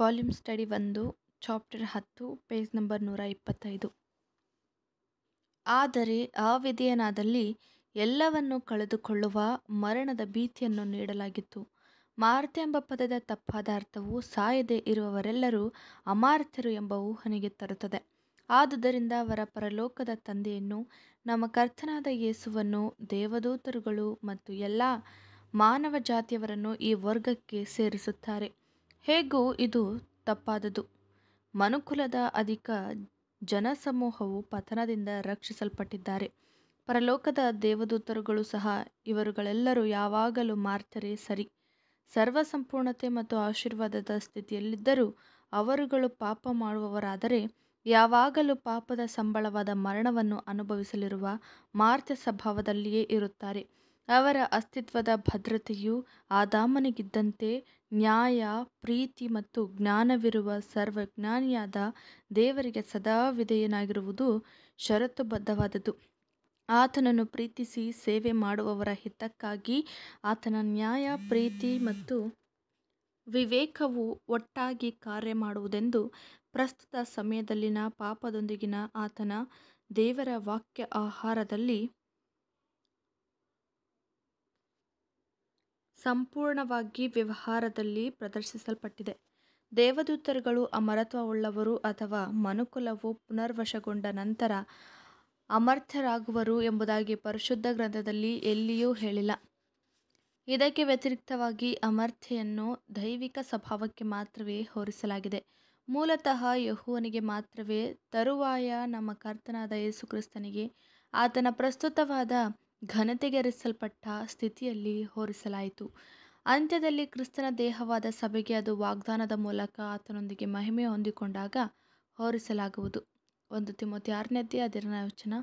Volume study ಒಂದು chapter ಹತ್ತು page number ನೂರ ಇಪ್ಪತ್ತೈದು ಆದರೆ ವಿಧಿಯನಾದಲ್ಲಿ ಎಲ್ಲವನ್ನು ಕಳೆದುಕೊಳ್ಳುವ ಮರಣದ ಭೀತಿಯನ್ನು ನೀಡಲಾಗಿತ್ತು ಮಾರ್ತ ಎಂಬ ಪದದ ತಪ್ಪಾದ ಅರ್ಥವು ಸಾಯದೆ ಇರುವವರೆಲ್ಲರೂ ಅಮಾರ್ಥರು ಎಂಬ ಊಹನೆಗೆ ತರುತ್ತದೆ ಆದುದರಿಂದ ಅವರ ಪರಲೋಕದ ತಂದೆಯನ್ನು ನಮ್ಮ ಕರ್ತನಾದ ಯೇಸುವನ್ನು ದೇವದೂತರುಗಳು ಮತ್ತು ಎಲ್ಲ ಮಾನವ ಜಾತಿಯವರನ್ನು ಈ ವರ್ಗಕ್ಕೆ ಸೇರಿಸುತ್ತಾರೆ ಹೇಗೂ ಇದು ತಪ್ಪಾದದು ಮನುಕುಲದ ಅಧಿಕ ಜನಸಮೂಹವು ಪತನದಿಂದ ರಕ್ಷಿಸಲ್ಪಟ್ಟಿದ್ದಾರೆ. ಪರಲೋಕದ ದೇವದೂತರುಗಳು ಸಹ. ಇವರುಗಳೆಲ್ಲರೂ ಯಾವಾಗಲೂ ಮಾರ್ತರೆ ಸರಿ. ಸರ್ವಸಂಪೂರ್ಣತೆ ಮತ್ತು ಆಶೀರ್ವಾದದ ಸ್ಥಿತಿಯಲ್ಲಿದ್ದರೂ ಅವರುಗಳು ಪಾಪ ಮಾಡುವವರಾದರೆ, ಯಾವಾಗಲೂ ಪಾಪದ ಸಂಬಳವಾದ ಮರಣವನ್ನು ಅನುಭವಿಸಲಿರುವ ಮಾರ್ತ ಸ್ವಭಾವದಲ್ಲಿಯೇ ಇರುತ್ತಾರೆ. ಅವರ ಅಸ್ತಿತ್ವದ ಭದ್ರತೆಯು ಆದಾಮನಿಗಿದ್ದಂತೆ ನ್ಯಾಯ ಪ್ರೀತಿ ಮತ್ತು ಜ್ಞಾನವಿರುವ ಸರ್ವಜ್ಞಾನಿಯಾದ ದೇವರಿಗೆ ಸದಾ ವಿಧೇಯನಾಗಿರುವುದು ಷರತ್ತುಬದ್ಧವಾದದ್ದು ಆತನನ್ನು ಪ್ರೀತಿಸಿ ಸೇವೆ ಮಾಡುವವರ ಹಿತಕ್ಕಾಗಿ ಆತನ ನ್ಯಾಯ ಪ್ರೀತಿ ಮತ್ತು ವಿವೇಕವು ಒಟ್ಟಾಗಿ ಕಾರ್ಯ ಮಾಡುವುದೆಂದು ಪ್ರಸ್ತುತ ಸಮಯದಲ್ಲಿನ ಪಾಪದೊಂದಿಗಿನ ಆತನ ದೇವರ ವಾಕ್ಯ ಆಹಾರದಲ್ಲಿ ಸಂಪೂರ್ಣವಾಗಿ ವ್ಯವಹಾರದಲ್ಲಿ ಪ್ರದರ್ಶಿಸಲ್ಪಟ್ಟಿದೆ. ದೇವದೂತರುಗಳು ಅಮರತ್ವವುಳ್ಳವರು ಅಥವಾ ಮನುಕುಲವು ಪುನರ್ವಶಗೊಂಡ ನಂತರ ಅಮರ್ಥರಾಗುವರು ಎಂಬುದಾಗಿ ಪರಿಶುದ್ಧ ಗ್ರಂಥದಲ್ಲಿ ಎಲ್ಲಿಯೂ ಹೇಳಿಲ್ಲ. ಇದಕ್ಕೆ ವ್ಯತಿರಿಕ್ತವಾಗಿ ಅಮರ್ಥೆಯನ್ನು ದೈವಿಕ ಸ್ವಭಾವಕ್ಕೆ ಮಾತ್ರವೇ ಹೋರಿಸಲಾಗಿದೆ ಮೂಲತಃ ಯಹುವನಿಗೆ ಮಾತ್ರವೇ, ತರುವಾಯ ನಮ್ಮ ಕರ್ತನಾದ ಯೇಸುಕ್ರಿಸ್ತನಿಗೆ ಆತನ ಪ್ರಸ್ತುತವಾದ ಘನತೆಗೆರಿಸಲ್ಪಟ್ಟ ಸ್ಥಿತಿಯಲ್ಲಿ ಹೋರಿಸಲಾಯಿತು ಅಂತ್ಯದಲ್ಲಿ ಕ್ರಿಸ್ತನ ದೇಹವಾದ ಸಭೆಗೆ ಅದು ವಾಗ್ದಾನದ ಮೂಲಕ ಆತನೊಂದಿಗೆ ಮಹಿಮೆ ಹೊಂದಿಕೊಂಡಾಗ ಹೋರಿಸಲಾಗುವುದು ಒಂದು ತಿಮ್ಮತಿ ಆರನೇ ಅಧ್ಯಾಯ ಹದಿನಾರನೇ ವಚನ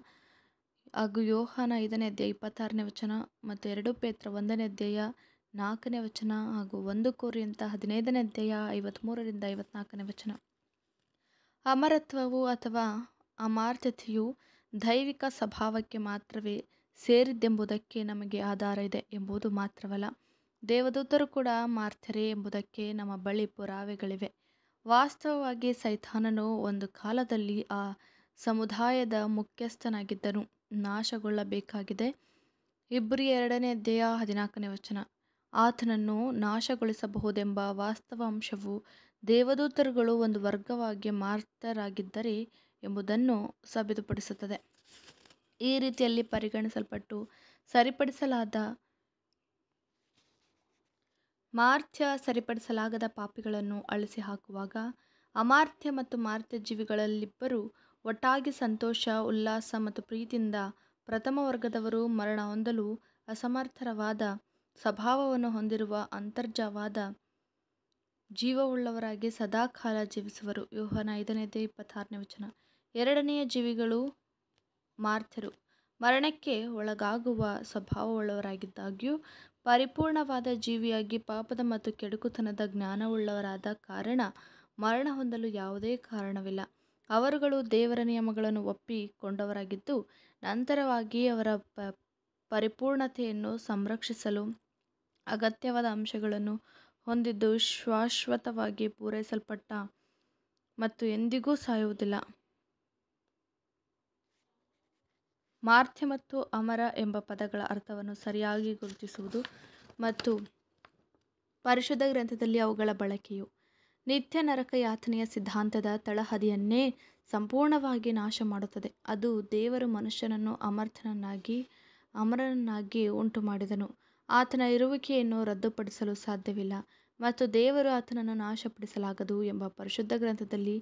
ಹಾಗೂ ಯೋಹಾನ ಐದನೇ ಅಧ್ಯಾಯ ಇಪ್ಪತ್ತಾರನೇ ವಚನ ಮತ್ತು ಎರಡು ಪೇತ್ರ ಒಂದನೇ ಅಧ್ಯಾಯ ನಾಲ್ಕನೇ ವಚನ ಹಾಗೂ ಒಂದು ಕೊರಿಂಥ ಹದಿನೈದನೇ ಅಧ್ಯಾಯ ಐವತ್ಮೂರರಿಂದ ಐವತ್ನಾಲ್ಕನೇ ವಚನ. ಅಮರತ್ವವು ಅಥವಾ ಅಮಾರ್ತ್ಯತೆಯು ದೈವಿಕ ಸ್ವಭಾವಕ್ಕೆ ಮಾತ್ರವೇ ಸೇರಿದ್ದೆಂಬುದಕ್ಕೆ ನಮಗೆ ಆಧಾರ ಇದೆ ಎಂಬುದು ಮಾತ್ರವಲ್ಲ ದೇವದೂತರು ಕೂಡ ಮಾರ್ತರೇ ಎಂಬುದಕ್ಕೆ ನಮ್ಮ ಬಳಿ ಪುರಾವೆಗಳಿವೆ ವಾಸ್ತವವಾಗಿ ಸೈತಾನನು ಒಂದು ಕಾಲದಲ್ಲಿ ಆ ಸಮುದಾಯದ ಮುಖ್ಯಸ್ಥನಾಗಿದ್ದನು ನಾಶಗೊಳ್ಳಬೇಕಾಗಿದೆ ಇಬ್ಬರಿ ಎರಡನೇ ಅಧ್ಯಾಯ ಹದಿನಾಲ್ಕನೇ ವಚನ ಆತನನ್ನು ನಾಶಗೊಳಿಸಬಹುದೆಂಬ ವಾಸ್ತವಾಂಶವು ದೇವದೂತರುಗಳು ಒಂದು ವರ್ಗವಾಗಿ ಮಾರ್ತರಾಗಿದ್ದರೆ ಎಂಬುದನ್ನು ಸಾಬೀತುಪಡಿಸುತ್ತದೆ ಈ ರೀತಿಯಲ್ಲಿ ಪರಿಗಣಿಸಲ್ಪಟ್ಟು ಸರಿಪಡಿಸಲಾದ ಮಾರ್ಥ್ಯ ಸರಿಪಡಿಸಲಾಗದ ಪಾಪಿಗಳನ್ನು ಅಳಿಸಿ ಹಾಕುವಾಗ ಅಮಾರ್ಥ್ಯ ಮತ್ತು ಮಾರ್ಥ್ಯ ಜೀವಿಗಳಲ್ಲಿಬ್ಬರು ಒಟ್ಟಾಗಿ ಸಂತೋಷ ಉಲ್ಲಾಸ ಮತ್ತು ಪ್ರೀತಿಯಿಂದ ಪ್ರಥಮ ವರ್ಗದವರು ಮರಣ ಹೊಂದಲು ಅಸಮರ್ಥರವಾದ ಸ್ವಭಾವವನ್ನು ಹೊಂದಿರುವ ಅಂತರ್ಜವಾದ ಜೀವವುಳ್ಳವರಾಗಿ ಸದಾಕಾಲ ಜೀವಿಸುವರು ಯೋಹನ ಐದನೇದೇ ಇಪ್ಪತ್ತಾರನೇ ವಚನ ಎರಡನೆಯ ಜೀವಿಗಳು ಮಾರ್ಥರು ಮರಣಕ್ಕೆ ಒಳಗಾಗುವ ಸ್ವಭಾವವುಳ್ಳವರಾಗಿದ್ದಾಗ್ಯೂ ಪರಿಪೂರ್ಣವಾದ ಜೀವಿಯಾಗಿ ಪಾಪದ ಮತ್ತು ಕೆಡುಕುತನದ ಜ್ಞಾನವುಳ್ಳವರಾದ ಕಾರಣ ಮರಣ ಹೊಂದಲು ಯಾವುದೇ ಕಾರಣವಿಲ್ಲ. ಅವರುಗಳು ದೇವರ ನಿಯಮಗಳನ್ನು ಒಪ್ಪಿಕೊಂಡವರಾಗಿದ್ದು, ನಂತರವಾಗಿ ಅವರ ಪರಿಪೂರ್ಣತೆಯನ್ನು ಸಂರಕ್ಷಿಸಲು ಅಗತ್ಯವಾದ ಅಂಶಗಳನ್ನು ಹೊಂದಿದ್ದು ಶಾಶ್ವತವಾಗಿ ಪೂರೈಸಲ್ಪಟ್ಟ ಮತ್ತು ಎಂದಿಗೂ ಸಾಯುವುದಿಲ್ಲ. ಮಾರ್ತ್ಯ ಮತ್ತು ಅಮರ ಎಂಬ ಪದಗಳ ಅರ್ಥವನ್ನು ಸರಿಯಾಗಿ ಗುರುತಿಸುವುದು ಮತ್ತು ಪರಿಶುದ್ಧ ಗ್ರಂಥದಲ್ಲಿ ಅವುಗಳ ಬಳಕೆಯು ನಿತ್ಯ ನರಕ ಯಾತನೆಯ ಸಿದ್ಧಾಂತದ ತಳಹದಿಯನ್ನೇ ಸಂಪೂರ್ಣವಾಗಿ ನಾಶ ಮಾಡುತ್ತದೆ ಅದು ದೇವರು ಮನುಷ್ಯನನ್ನು ಅಮರ್ಥನನ್ನಾಗಿ ಅಮರನನ್ನಾಗಿ ಉಂಟು ಮಾಡಿದನು ಆತನ ಇರುವಿಕೆಯನ್ನು ರದ್ದುಪಡಿಸಲು ಸಾಧ್ಯವಿಲ್ಲ ಮತ್ತು ದೇವರು ಆತನನ್ನು ನಾಶಪಡಿಸಲಾಗದು ಎಂಬ ಪರಿಶುದ್ಧ ಗ್ರಂಥದಲ್ಲಿ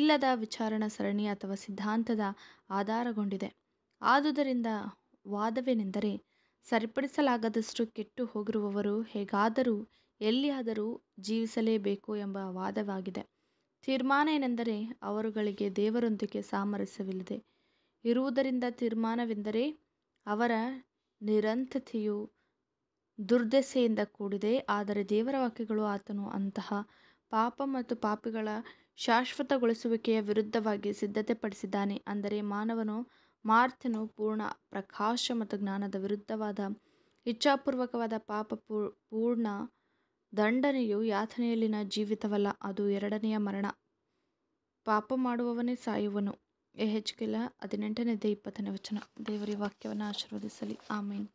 ಇಲ್ಲದ ವಿಚಾರಣಾ ಸರಣಿ ಅಥವಾ ಸಿದ್ಧಾಂತದ ಆಧಾರಗೊಂಡಿದೆ ಆದುದರಿಂದ ವಾದವೇನೆಂದರೆ ಸರಿಪಡಿಸಲಾಗದಷ್ಟು ಕೆಟ್ಟು ಹೋಗಿರುವವರು ಹೇಗಾದರೂ ಎಲ್ಲಿಯಾದರೂ ಜೀವಿಸಲೇಬೇಕು ಎಂಬ ವಾದವಾಗಿದೆ ತೀರ್ಮಾನ ಏನೆಂದರೆ ಅವರುಗಳಿಗೆ ದೇವರೊಂದಿಗೆ ಸಾಮರಸ್ಯವಿಲ್ಲದೆ ಇರುವುದರಿಂದ ತೀರ್ಮಾನವೆಂದರೆ ಅವರ ನಿರಂತತೆಯು ದುರ್ದೆಸೆಯಿಂದ ಕೂಡಿದೆ ಆದರೆ ದೇವರ ವಾಕ್ಯಗಳು ಆತನು ಅಂತಹ ಪಾಪ ಮತ್ತು ಪಾಪಿಗಳ ಶಾಶ್ವತಗೊಳಿಸುವಿಕೆಯ ವಿರುದ್ಧವಾಗಿ ಪಡಿಸಿದ್ದಾನೆ ಅಂದರೆ ಮಾನವನು ಮಾರ್ಥನು ಪೂರ್ಣ ಪ್ರಕಾಶ ಮತ್ತು ಜ್ಞಾನದ ವಿರುದ್ಧವಾದ ಇಚ್ಛಾಪೂರ್ವಕವಾದ ಪಾಪ ಪೂರ್ಣ ದಂಡನೆಯು ಯಾತನೆಯಲ್ಲಿನ ಜೀವಿತವಲ್ಲ ಅದು ಎರಡನೆಯ ಮರಣ ಪಾಪ ಮಾಡುವವನೇ ಸಾಯುವನು ಕೆಲ ಹದಿನೆಂಟನೇ ಇಪ್ಪತ್ತನೇ ವಚನ ದೇವರ ವಾಕ್ಯವನ್ನು ಆಶೀರ್ವದಿಸಲಿ ಆಮೇನ್